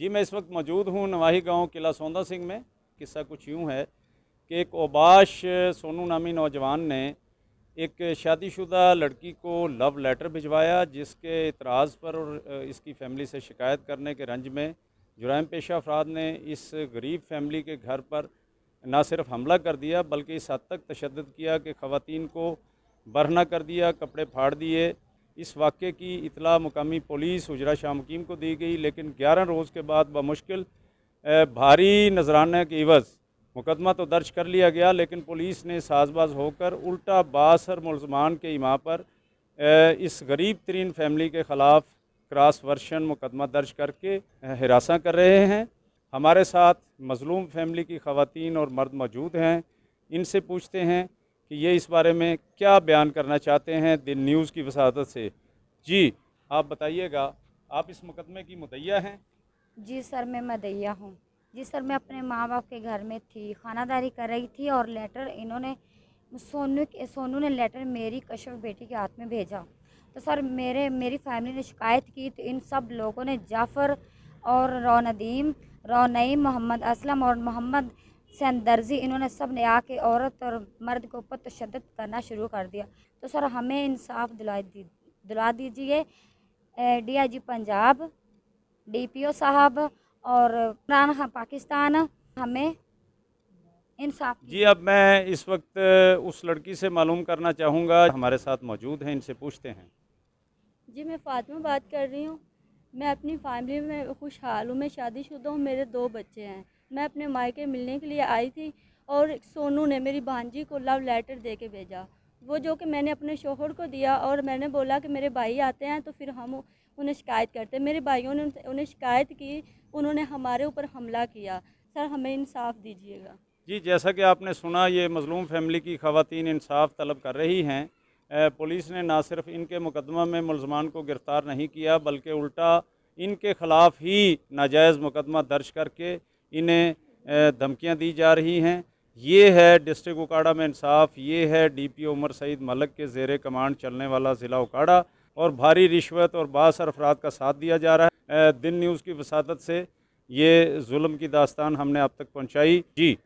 जी मैं इस वक्त मौजूद हूँ नवाही गांव किला सौंदा सिंह में किस्सा कुछ यूँ है कि एक ओबाश सोनू नामी नौजवान ने एक शादीशुदा लड़की को लव लेटर भिजवाया जिसके इतराज़ पर और इसकी फैमिली से शिकायत करने के रंज में जुराम पेशा अफराद ने इस गरीब फैमिली के घर पर ना सिर्फ हमला कर दिया बल्कि इस हद तक तशद किया कि ख़वान को बरहना कर दिया कपड़े फाड़ दिए इस वाक़े की इतला मुकामी पुलिस उजरा शाह मुकीम को दी गई लेकिन ग्यारह रोज़ के बाद बमुश्किल भारी नजराना के इवज़ मुकदमा तो दर्ज कर लिया गया लेकिन पुलिस ने साजबाज होकर उल्टा बासर मुलजमान के इमा पर इस गरीब तरीन फैमिली के ख़िलाफ़ क्रॉस वर्शन मुकदमा दर्ज करके हरासा कर रहे हैं हमारे साथ मज़लूम फैमिली की ख़वातीन और मर्द मौजूद हैं इनसे पूछते हैं कि ये इस बारे में क्या बयान करना चाहते हैं दिन न्यूज़ की वसादत से जी आप बताइएगा आप इस मुकदमे की मुदैया हैं जी सर मैं मदैया हूँ जी सर मैं अपने माँ बाप के घर में थी खानादारी कर रही थी और लेटर इन्होंने सोनू सोनू ने लेटर मेरी कश्यप बेटी के हाथ में भेजा तो सर मेरे मेरी फैमिली ने शिकायत की तो इन सब लोगों ने जाफ़र और रौनदीम रौनई मोहम्मद असलम और मोहम्मद से अंदर्जी इन्होंने सब ने आके औरत और मर्द के ऊपर तशद करना शुरू कर दिया तो सर हमें इंसाफ दिला दी दिला दीजिए डीआईजी पंजाब डीपीओ साहब और इमरान खान पाकिस्तान हमें इंसाफ जी अब मैं इस वक्त उस लड़की से मालूम करना चाहूँगा हमारे साथ मौजूद हैं इनसे पूछते हैं जी मैं फातिमा बात कर रही हूँ मैं अपनी फैमिली में खुशहाल हूँ मैं शादीशुदा हूँ मेरे दो बच्चे हैं मैं अपने मायके मिलने के लिए आई थी और सोनू ने मेरी भांजी को लव लेटर दे के भेजा वो जो कि मैंने अपने शोहर को दिया और मैंने बोला कि मेरे भाई आते हैं तो फिर हम उन्हें शिकायत करते मेरे भाइयों ने उन्हें शिकायत की उन्होंने हमारे ऊपर हमला किया सर हमें इंसाफ दीजिएगा जी जैसा कि आपने सुना ये मजलूम फैमिली की खातन इंसाफ तलब कर रही हैं पुलिस ने ना सिर्फ इनके मुकदमा में मुलजमान को गिरफ़्तार नहीं किया बल्कि उल्टा इनके ख़िलाफ़ ही नाजायज़ मुकदमा दर्ज करके इन्हें धमकियाँ दी जा रही हैं ये है डिस्ट्रिक्ट उकाड़ा में इंसाफ ये है डीपी उमर सईद मलक के जेर कमांड चलने वाला ज़िला उकाड़ा और भारी रिश्वत और बासर अफराद का साथ दिया जा रहा है दिन न्यूज़ की वसादत से ये जुल्म की दास्तान हमने अब तक पहुँचाई जी